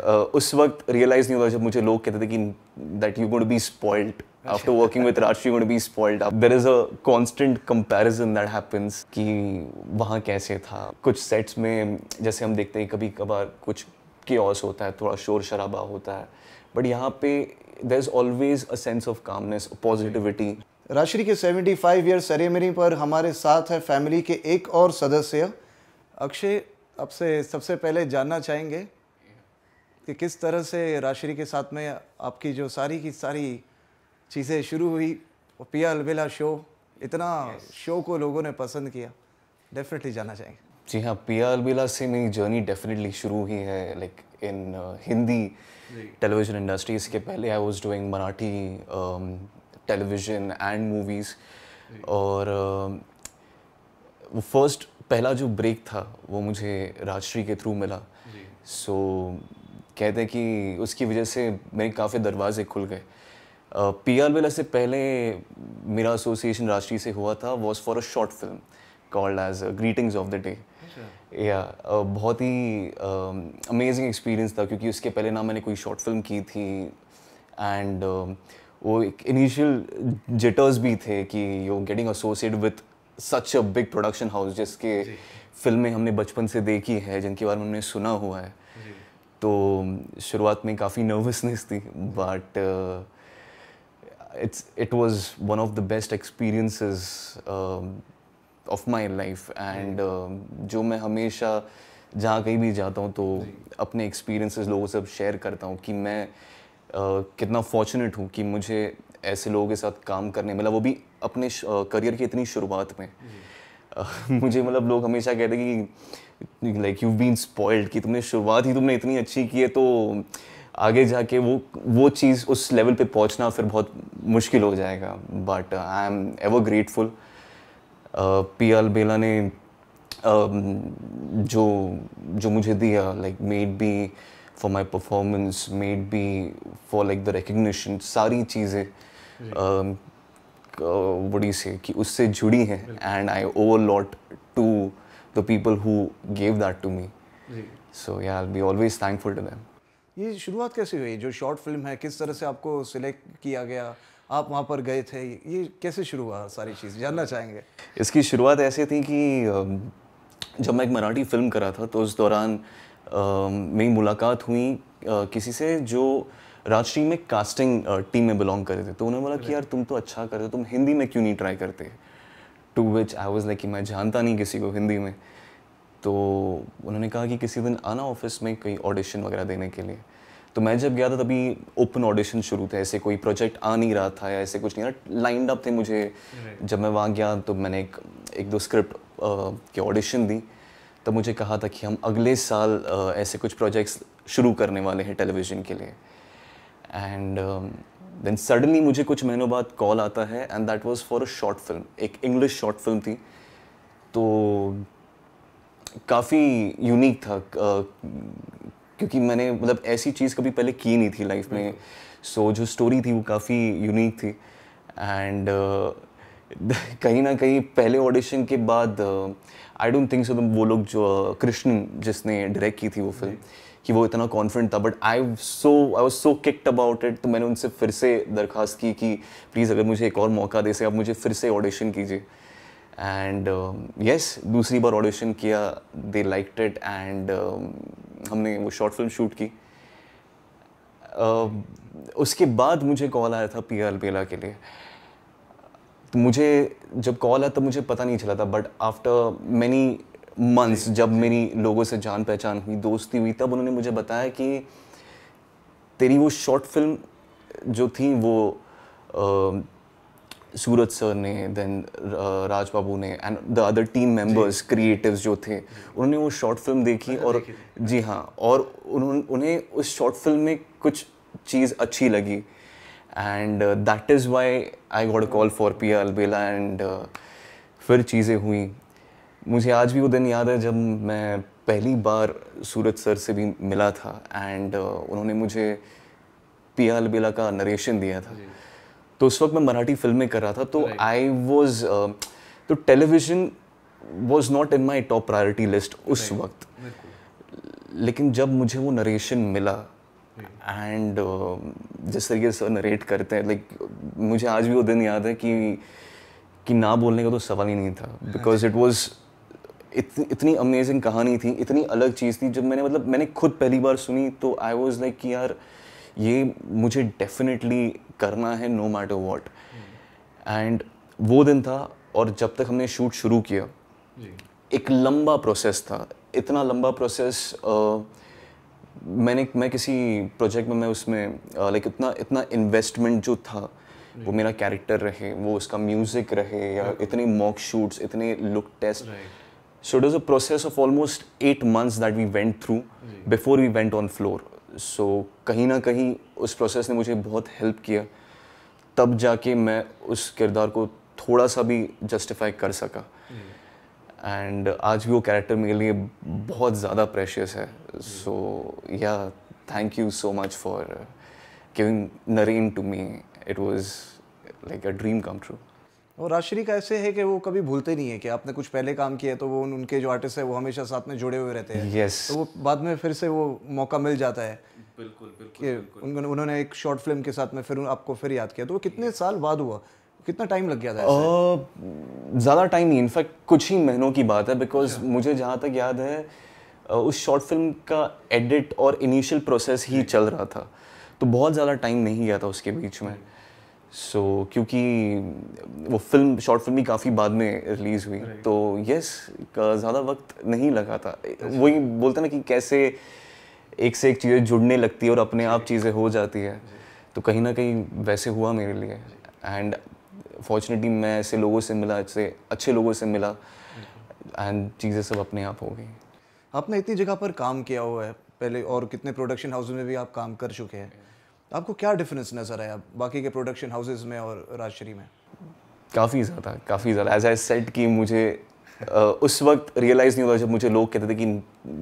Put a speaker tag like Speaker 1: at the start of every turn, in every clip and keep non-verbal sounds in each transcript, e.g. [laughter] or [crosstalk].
Speaker 1: Uh, उस वक्त realise नहीं हुआ जब मुझे लोग कहते थे कि that you good be spoiled after working with Raj you good be spoiled there is a constant comparison that happens कि वहाँ कैसे था कुछ सेट्स में जैसे हम देखते हैं कभी कभार कुछ के होता है थोड़ा शोर शराबा होता है बट यहाँ पे there is always a sense of calmness positivity
Speaker 2: Rashi के 75 फाइव ईयर सेरेमनी पर हमारे साथ है फैमिली के एक और सदस्य अक्षय आपसे सबसे पहले जानना चाहेंगे कि किस तरह से राशि के साथ में आपकी जो सारी की सारी चीज़ें शुरू हुई और पिया अलबेला शो इतना yes. शो को लोगों ने पसंद किया डेफिनेटली जाना चाहेंगे
Speaker 1: जी हाँ पिया अलबेला से मेरी जर्नी डेफिनेटली शुरू हुई है like in uh, Hindi television industry इसके पहले I was doing Marathi television and movies और फर्स्ट um, uh, पहला जो ब्रेक था वो मुझे राजश्री के थ्रू मिला सो कहते हैं कि उसकी वजह से मेरे काफ़ी दरवाजे खुल गए पी आर वेला से पहले मेरा एसोसिएशन राष्ट्रीय से हुआ था वॉज फॉर uh, अच्छा। A short film called as greetings of the day या बहुत ही अमेजिंग एक्सपीरियंस था क्योंकि उसके पहले ना मैंने कोई शॉर्ट फिल्म की थी एंड uh, वो एक इनिशियल जिटर्स भी थे कि you getting associate with such a big production house जिसके फिल्में हमने बचपन से देखी है जिनके बारे में हमने सुना हुआ है तो शुरुआत में काफ़ी नर्वसनेस थी but it's it was one of the best experiences of my life and जो मैं हमेशा जहाँ कहीं भी जाता हूँ तो अपने एक्सपीरियंसेस लोगों से शेयर करता हूँ कि मैं uh, कितना फॉर्चुनेट हूँ कि मुझे ऐसे लोगों के साथ काम करने मतलब वो भी अपने करियर uh, की इतनी शुरुआत में uh, [laughs] मुझे मतलब लोग हमेशा कहते कि लाइक यू बीन स्पॉइल्ड कि तुमने शुरुआत ही तुमने इतनी अच्छी की है तो आगे जाके वो वो चीज़ उस लेवल पे पहुंचना फिर बहुत मुश्किल हो जाएगा but I am ever grateful Piya Albela ने uh, जो जो मुझे दिया like maybe for my performance maybe for like the recognition सारी चीज़ें बड़ी से um, uh, कि उससे जुड़ी हैं and I owe a lot to the people who gave that to me. So yeah, I'll be always thankful to them.
Speaker 2: ये शुरुआत कैसे हुई जो शॉर्ट फिल्म है किस तरह से आपको सिलेक्ट किया गया आप वहाँ पर गए थे ये कैसे शुरू हुआ सारी चीज़ जानना चाहेंगे
Speaker 1: इसकी शुरुआत ऐसे थी कि जब मैं एक मराठी फिल्म करा था तो उस दौरान मेरी मुलाकात हुई किसी से जो राजश्री में कास्टिंग टीम में बिलोंग कर रहे थे तो उन्होंने बोला कि यार तुम तो अच्छा कर रहे हो तुम हिंदी में क्यों नहीं ट्राई करते to which I was like कि मैं जानता नहीं किसी को हिंदी में तो उन्होंने कहा कि किसी दिन आना ऑफिस में कहीं ऑडिशन वगैरह देने के लिए तो मैं जब गया था तभी ओपन ऑडिशन शुरू थे ऐसे कोई प्रोजेक्ट आ नहीं रहा था या ऐसे कुछ नहीं ना लाइंड अप थे मुझे जब मैं वहाँ गया तो मैंने एक एक दो स्क्रिप्ट के ऑडिशन दी तो मुझे कहा था कि हम अगले साल ऐसे कुछ प्रोजेक्ट्स शुरू करने वाले हैं टेलीविज़न के लिए एंड देन सडनली मुझे कुछ महीनों बाद कॉल आता है and that was for a short film एक इंग्लिश शॉर्ट फिल्म थी तो काफ़ी यूनिक था क्योंकि मैंने मतलब ऐसी चीज़ कभी पहले की नहीं थी लाइफ में सो so, जो स्टोरी थी वो काफ़ी यूनिक थी एंड [laughs] कहीं ना कहीं पहले ऑडिशन के बाद आई डोंट थिंक सो वो लोग जो कृष्ण जिसने डायरेक्ट की थी वो फिल्म कि वो इतना कॉन्फिडेंट था but I so I was so kicked about it तो मैंने उनसे फिर से दरख्वास्त की कि प्लीज़ अगर मुझे एक और मौका दे से आप मुझे फिर से ऑडिशन कीजिए एंड यस um, yes, दूसरी बार ऑडिशन किया दे लाइक इट एंड हमने वो शॉर्ट फिल्म शूट की uh, उसके बाद मुझे कॉल आया था पी आर बेला के लिए तो मुझे जब कॉल आया तब मुझे पता नहीं चला था बट आफ्टर मैनी मंथ्स जब मेरी लोगों से जान पहचान हुई दोस्ती हुई तब उन्होंने मुझे बताया कि तेरी वो शॉर्ट फिल्म जो थी वो आ, सूरज सर ने देन राज बाबू ने and the other team members creatives जो थे उन्होंने वो शॉर्ट फिल्म देखी अच्छा, और देखी जी हाँ और उन्होंने उन्हें उस शॉर्ट फिल्म में कुछ चीज़ अच्छी लगी and that is why I got call for Piya Albela and फिर चीज़ें हुई मुझे आज भी वो दिन याद है जब मैं पहली बार सूरज सर से भी मिला था एंड uh, उन्होंने मुझे पियाल बेला का नरेशन दिया था तो उस वक्त मैं मराठी फिल्में कर रहा था तो आई वॉज uh, तो television was not in my top priority list उस वक्त लेकिन जब मुझे वो नरेशन मिला एंड uh, जिस तरीके से नरेट करते हैं लाइक like, मुझे आज भी वो दिन याद है कि कि ना बोलने का तो सवाल ही नहीं था बिकॉज इट वॉज इत, इतनी अमेजिंग कहानी थी इतनी अलग चीज़ थी जब मैंने मतलब मैंने खुद पहली बार सुनी तो आई वॉज लाइक कि यार ये मुझे डेफिनेटली करना है नो मैटर वॉट एंड वो दिन था और जब तक हमने शूट शुरू किया एक लंबा प्रोसेस था इतना लंबा प्रोसेस मैंने मैं किसी प्रोजेक्ट में मैं उसमें लाइक इतना इतना इन्वेस्टमेंट जो था वो मेरा कैरेक्टर रहे वो उसका म्यूज़िक रहे या हाँ। इतने मॉक शूट्स इतने look test So it was a process of almost eight months that we went through before we went on floor. So कहीं ना कहीं उस प्रोसेस ने मुझे बहुत हेल्प किया तब जाके मैं उस किरदार को थोड़ा सा भी जस्टिफाई कर सका एंड आज भी वो कैरेक्टर मेरे लिए बहुत ज़्यादा प्रेशियस है so yeah thank you so much for giving Naren to me it was like a dream come true
Speaker 2: और राजश्री का ऐसे है कि वो कभी भूलते नहीं है कि आपने कुछ पहले काम किया तो वो उनके जो आर्टिस्ट है वो हमेशा साथ में जुड़े हुए रहते हैं yes. तो वो बाद में फिर से वो मौका मिल जाता है बिल्कुल बिल्कुल, बिल्कुल। उन्होंने उन्होंने एक शॉर्ट फिल्म के साथ में फिर आपको फिर याद किया तो वो कितने साल बाद हुआ कितना टाइम लग गया था
Speaker 1: ज़्यादा टाइम नहीं इनफैक्ट कुछ ही महीनों की बात है बिकॉज अच्छा। मुझे जहाँ तक याद है उस शॉर्ट फिल्म का एडिट और इनिशियल प्रोसेस ही चल रहा था तो बहुत ज़्यादा टाइम नहीं गया था उसके बीच में सो so, क्योंकि वो फिल्म शॉर्ट फिल्म भी काफ़ी बाद में रिलीज़ हुई right. तो यस का ज़्यादा वक्त नहीं लगा था right. वही बोलते ना कि कैसे एक से एक चीज़ें जुड़ने लगती है और अपने आप चीज़ें हो जाती है right. तो कहीं ना कहीं वैसे हुआ मेरे लिए एंड फॉर्चुनेटली मैं ऐसे लोगों से मिला ऐसे अच्छे लोगों से मिला एंड चीज़ें सब अपने आप हो गई
Speaker 2: आपने इतनी जगह पर काम किया हुआ है पहले और कितने प्रोडक्शन हाउस में भी आप काम कर चुके हैं तो आपको क्या डिफरेंस नज़र आया बाकी के प्रोडक्शन हाउसेज में और राजश्री में
Speaker 1: काफ़ी ज़्यादा काफ़ी ज़्यादा एज आई सेट कि मुझे उस वक्त रियलाइज़ नहीं हुआ जब मुझे लोग कहते थे कि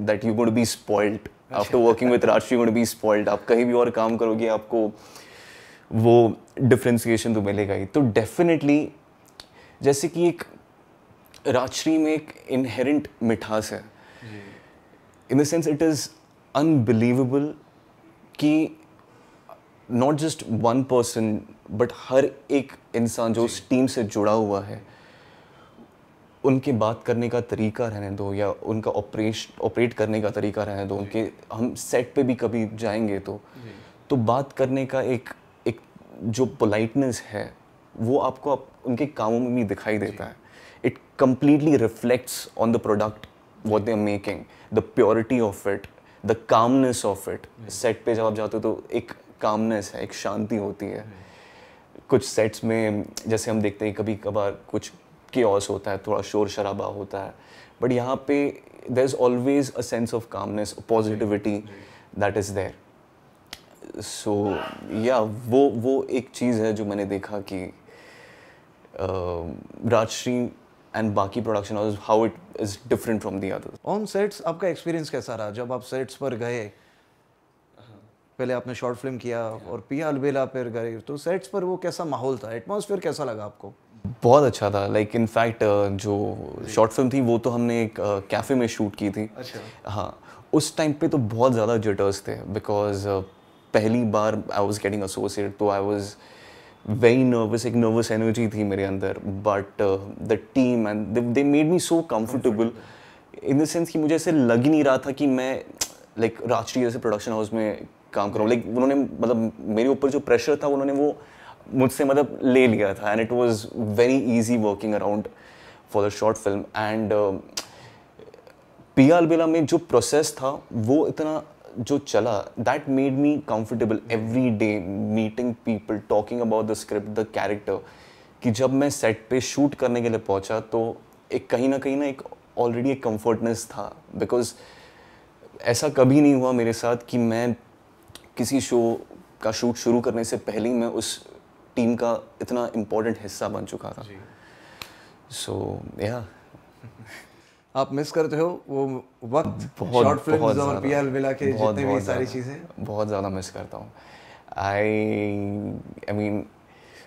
Speaker 1: that you good be spoiled after working with Rajshri good be spoiled आप कहीं भी और काम करोगे आपको वो डिफ्रेंसीशन तो मिलेगा ही तो डेफिनेटली जैसे कि एक राजश्री में एक इनहेरेंट मिठास है in the sense it is unbelievable कि not just one person but हर एक इंसान जो उस टीम से जुड़ा हुआ है उनके बात करने का तरीका रहने दो या उनका ऑपरेश ऑपरेट करने का तरीका रहने दो उनके हम सेट पे भी कभी जाएंगे तो तो बात करने का एक एक जो पोलाइटनेस है वो आपको आप, उनके कामों में भी दिखाई देता है it completely reflects on the product what they are making the purity of it the calmness of it set पे जब आप जाते हो तो एक कामनेस है एक शांति होती है कुछ सेट्स में जैसे हम देखते हैं कभी कभार कुछ के होता है थोड़ा शोर शराबा होता है बट यहाँ पे there is always a sense of calmness positivity that is there so yeah वो वो एक चीज़ है जो मैंने देखा कि राजश्री एंड बाकी production house how it is different from the others
Speaker 2: on sets आपका एक्सपीरियंस कैसा रहा जब आप सेट्स पर गए पहले आपने शॉर्ट फिल्म किया और पिया अलबेला फिर गए तो सेट्स पर वो कैसा माहौल था एटमोसफियर कैसा लगा आपको
Speaker 1: बहुत अच्छा था लाइक इन फैक्ट जो शॉर्ट फिल्म थी वो तो हमने एक कैफ़े uh, में शूट की थी अच्छा हाँ उस टाइम पे तो बहुत ज़्यादा जिटर्स थे बिकॉज uh, पहली बार आई वॉज गेटिंग एसोसिएट तो आई वॉज वेरी नर्वस एक नर्वस एनर्जी थी मेरे अंदर but the team and they made me so comfortable in the sense कि मुझे ऐसे लग ही नहीं रहा था कि मैं लाइक राष्ट्रीय जैसे प्रोडक्शन हाउस में काम करूँ लाइक उन्होंने मतलब मेरे ऊपर जो प्रेशर था उन्होंने वो मुझसे मतलब ले लिया था and it was very easy working around for the short film and Piya Albela में जो प्रोसेस था वो इतना जो चला that made me comfortable every day meeting people talking about the script the character कि जब मैं सेट पे शूट करने के लिए पहुंचा तो एक कहीं ना कहीं ना एक ऑलरेडी एक कंफर्टनेस था बिकॉज ऐसा कभी नहीं हुआ मेरे साथ कि मैं किसी शो का शूट शुरू करने से पहले ही मैं उस टीम का इतना इम्पोर्टेंट हिस्सा बन चुका था सो या yeah.
Speaker 2: आप मिस करते हो वो वक्त बहुत शॉर्ट फिल्म्स और पीआर विला के जितने भी सारी चीज़ें
Speaker 1: बहुत ज़्यादा मिस करता हूँ आई आई मीन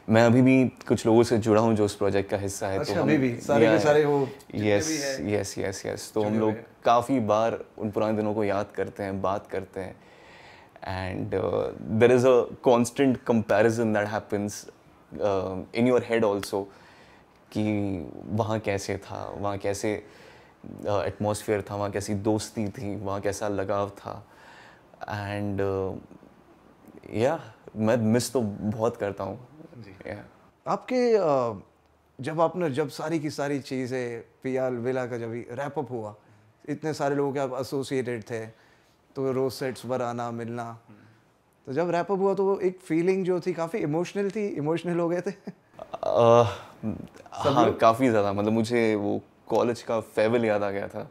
Speaker 1: मैं अभी भी कुछ लोगों से जुड़ा हूँ जो उस प्रोजेक्ट का हिस्सा है तो अच्छा, तो अभी भी सारे के सारे वो यस यस यस यस तो हम लोग काफ़ी बार उन पुराने दिनों को याद करते हैं बात करते हैं and there is a constant comparison that happens in your head also कि वहाँ कैसे था वहाँ कैसे एटमोसफियर uh, था वहाँ कैसी दोस्ती थी वहाँ कैसा लगाव था एंड या uh, yeah, मैं मिस तो बहुत करता हूँ आपके
Speaker 2: जब आपने जब सारी की सारी चीज़ें पी आर विला का जब रैप अप हुआ इतने सारे लोगों के आप एसोसिएटेड थे तो रोज सेट्स पर आना मिलना तो जब रैप अप हुआ तो वो एक फीलिंग जो थी काफ़ी इमोशनल थी इमोशनल हो गए थे
Speaker 1: आ, हाँ काफ़ी ज़्यादा मतलब मुझे वो कॉलेज का फेवल याद आ गया था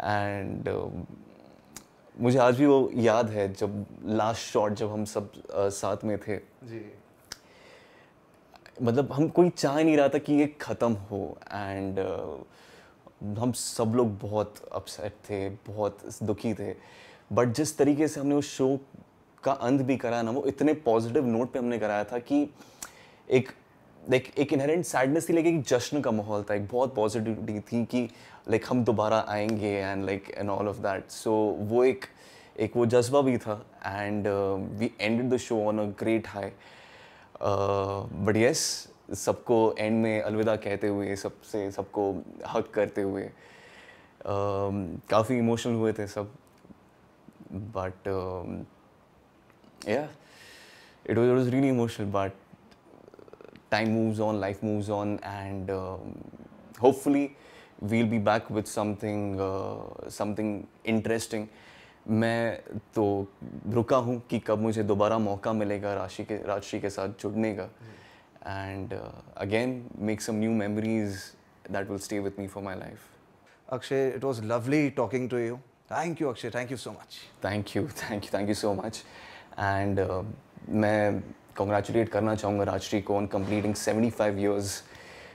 Speaker 1: एंड मुझे आज भी वो याद है जब लास्ट शॉट जब हम सब आ, साथ में थे जी मतलब हम कोई चाह नहीं रहा था कि ये ख़त्म हो एंड uh, हम सब लोग बहुत अपसेट थे बहुत दुखी थे बट जिस तरीके से हमने उस शो का अंत भी करा ना वो इतने पॉजिटिव नोट पे हमने कराया था कि एक लाइक एक इनहेरेंट सैडनेस थी लेकिन एक जश्न का माहौल था एक बहुत पॉजिटिविटी थी कि लाइक हम दोबारा आएंगे and like and all of that so वो एक एक वो जज्बा भी था and we ended the show on a great high but uh, सबको एंड में अलविदा कहते हुए सबसे सबको हक करते हुए काफ़ी इमोशनल हुए थे सब but yeah it was really emotional but time moves on life moves on and hopefully we'll be back with something something interesting मैं तो रुका हूँ कि कब मुझे दोबारा मौका मिलेगा राशि के राशि के साथ जुड़ने का and again make some new memories that will stay with me for my life
Speaker 2: Akshay it was lovely talking to you thank you Akshay thank you so much
Speaker 1: thank you thank you thank you so much and मैं congratulate करना चाहूँगा राजश्री को on completing seventy five years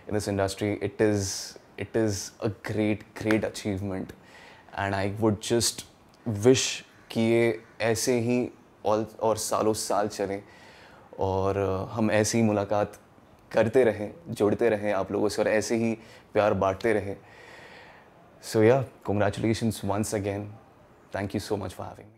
Speaker 1: in this industry it is it is a great great achievement and I would just wish किए ऐसे ही और, और सालों साल चलें और हम ऐसी ही मुलाकात करते रहें जुड़ते रहें आप लोगों से और ऐसे ही प्यार बांटते रहें so yeah congratulation once again thank you so much for having